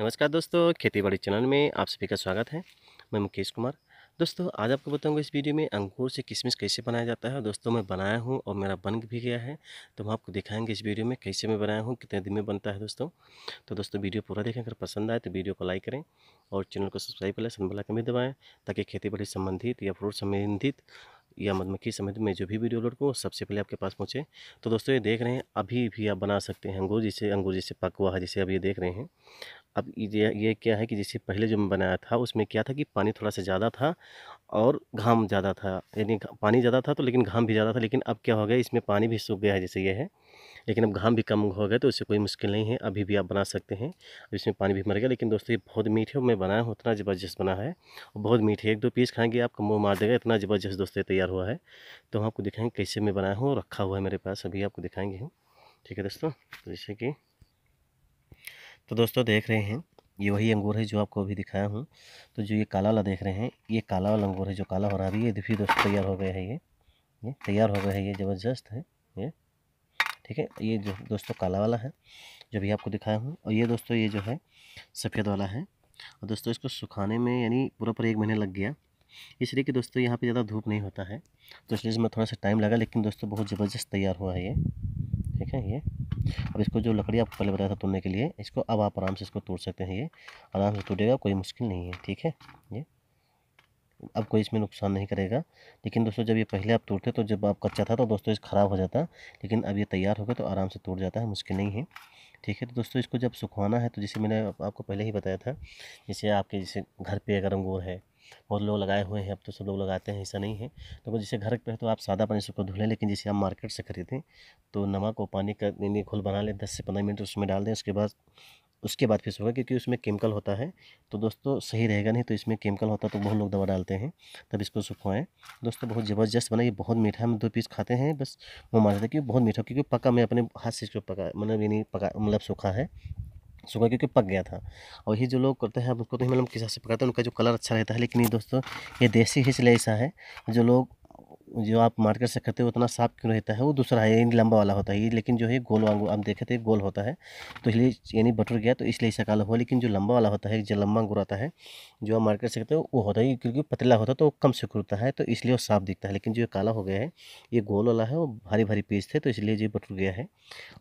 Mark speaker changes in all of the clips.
Speaker 1: नमस्कार दोस्तों खेती बाड़ी चैनल में आप सभी का स्वागत है मैं मुकेश कुमार दोस्तों आज आपको बताऊंगा इस वीडियो में अंगूर से किशमिश कैसे बनाया जाता है दोस्तों मैं बनाया हूं और मेरा बन भी गया है तो हम आपको दिखाएंगे इस वीडियो में कैसे मैं बनाया हूं कितने दिन में बनता है दोस्तों तो दोस्तों वीडियो पूरा देखें अगर पसंद आए तो वीडियो को लाइक करें और चैनल को सब्सक्राइब करें सन बला भी दबाएँ ताकि खेती बाड़ी संबंधित या फ्रूट संबंधित या मधुमक्खी संबंधित में जो भी वीडियो अपलोड करूँ सबसे पहले आपके पास पहुँचे तो दोस्तों ये देख रहे हैं अभी भी आप बना सकते हैं अंगूर जिसे अंगूर जिसे पकवा है जिसे अब ये देख रहे हैं अब ये ये क्या है कि जैसे पहले जो मैं बनाया था उसमें क्या था कि पानी थोड़ा सा ज़्यादा था और घाम ज़्यादा था यानी पानी ज़्यादा था तो लेकिन घाम भी ज़्यादा था लेकिन अब क्या हो गया इसमें पानी भी सूख गया है जैसे ये है लेकिन अब घाम भी कम हो गया तो उससे कोई मुश्किल नहीं है अभी भी आप बना सकते हैं अब इसमें पानी भी मर गया लेकिन दोस्तों ये बहुत मीठे मैं बनाया हूँ उतना ज़बरदस्त बना है और बहुत मीठे एक दो पीस खाएँगे आपको मुँह मार देगा इतना ज़बरदस्त दोस्तों तैयार हुआ है तो हम आपको दिखाएंगे कैसे मैं बनाया हूँ रखा हुआ है मेरे पास अभी आपको दिखाएंगे हम ठीक है दोस्तों तो जैसे कि तो दोस्तों देख रहे हैं ये वही अंगूर है जो आपको अभी दिखाया हूँ तो जो ये काला वाला देख रहे हैं ये काला वाला अंगूर है जो काला हो रहा है ये भी दोस्तों तैयार हो गया है ये ये तैयार हो गया है ये ज़बरदस्त है ये ठीक है ये जो दोस्तों काला वाला है जो भी आपको दिखाया हूँ और ये दोस्तों ये जो है सफ़ेद वाला है और दोस्तों इसको सुखाने में यानी पूरा पर एक महीने लग गया इसलिए कि दोस्तों यहाँ पर ज़्यादा धूप नहीं होता है तो इसलिए इसमें थोड़ा सा टाइम लगा लेकिन दोस्तों बहुत ज़बरदस्त तैयार हुआ है ये ठीक है ये अब इसको जो लकड़ी आपको पहले बताया था तोड़ने के लिए इसको अब आप आराम से इसको तोड़ सकते हैं ये आराम से टूटेगा कोई मुश्किल नहीं है ठीक है ये अब कोई इसमें नुकसान नहीं करेगा लेकिन दोस्तों जब ये पहले आप तोड़ते तो जब आप कच्चा था तो दोस्तों इस ख़राब हो जाता लेकिन अब ये तैयार हो गया तो आराम से तोड़ जाता है मुश्किल नहीं है ठीक है तो दोस्तों इसको जब सुखवाना है तो जैसे मैंने आपको पहले ही बताया था जैसे आपके जैसे घर पे अगर अंगूर है बहुत लोग लगाए हुए हैं अब तो सब लोग लगाते हैं ऐसा नहीं है तो जैसे घर पर है तो आप सादा पानी से उसको धुलें लेकिन जैसे आप मार्केट से खरीदें तो नमक और पानी का यानी घोल बना लें दस से पंद्रह मिनट उसमें डाल दें उसके बाद उसके बाद फिर होगा क्योंकि उसमें केमिकल होता है तो दोस्तों सही रहेगा नहीं तो इसमें केमिकल होता तो बहुत लोग दवा डालते हैं तब इसको सुखवाएं दोस्तों बहुत ज़बरदस्त बना ये बहुत मीठा हम दो पीस खाते हैं बस वो मान हैं कि बहुत मीठा क्योंकि पका मैं अपने हाथ से इसको पका मतलब यानी पका मतलब सूखा है सूखा क्योंकि पक गया था और ये जो लोग करते हैं उसको तो मतलब किसान से पकाते हैं उनका जो कलर अच्छा रहता है लेकिन ये दोस्तों ये देसी हिचले ऐसा है जो लोग जो आप मार्केट से खरीदते हो उतना साफ क्यों रहता है वो दूसरा है यानी लंबा वाला होता है ये लेकिन जो है गोल वांगू आप देखे थे गोल होता है तो इसलिए यानी बटर गया तो इसलिए सकाल हुआ लेकिन जो लंबा वाला होता है जो लंबा अंगूर आता है जो आप मार्केट से खरीदते हो वो होता है क्योंकि पतला होता है तो कम सिकुड़ता है तो इसलिए वो साफ दिखता है लेकिन जो काला हो गया है ये गोल वाला है वो भारी भारी पीस थे तो इसलिए ये बटर गया है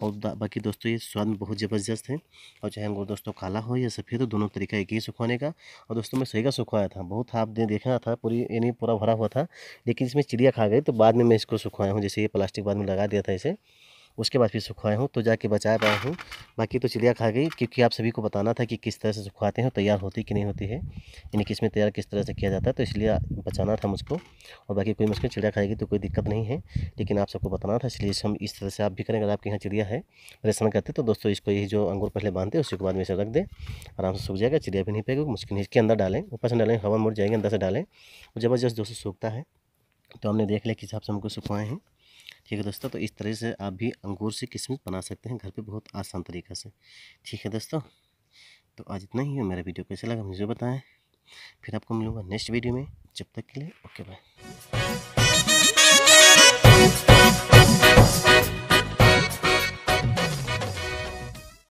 Speaker 1: और बाकी दोस्तों ये स्वाद बहुत ज़बरदस्त है और चाहे अंगूर दोस्तों काला हो या सफ़ेद हो दोनों तरीका एक ही सुखाने का और दोस्तों मैं सही का सुखवाया था बहुत आप देखा था पूरी यानी पूरा भरा हुआ था लेकिन इसमें चिड़िया खा गई तो बाद में मैं इसको सुखवाया हूँ जैसे ये प्लास्टिक बाद में लगा दिया था इसे उसके बाद फिर सुखवाया हूँ तो जाके बचा पाया हूँ बाकी तो चिड़िया खा गई क्योंकि आप सभी को बताना था कि किस तरह से सुखवाते हैं तैयार होती कि नहीं होती है यानी किस में तैयार किस तरह से किया जाता है तो इसलिए बचाना था मुझको और बाकी कोई मुश्किल चिड़िया खाएगी तो कोई दिक्कत नहीं है लेकिन आप सबको बताना था इसलिए हम इस तरह से आप भी करें अगर आपके यहाँ चिड़िया है परेशान करते तो दोस्तों इसको यही जो अंगूर पहले बांधते उसी के बाद में इसे रख दें आराम से सूख जाएगा चिड़िया भी नहीं पेगी मुश्किल नहीं इसके अंदर डालें ऊपर से डालें हवा मुड़ जाएंगे अंदर से डालें जबरदस्त दोस्तों सूखता है तो हमने देख लिया किस हिसाब से हमको सुखवाए हैं ठीक है दोस्तों तो इस तरह से आप भी अंगूर से किस्मत बना सकते हैं घर पे बहुत आसान तरीका से ठीक है दोस्तों तो आज इतना ही है मेरा वीडियो कैसा लगा मुझे बताएं फिर आपको मिलूँगा नेक्स्ट वीडियो में जब तक के लिए ओके बाय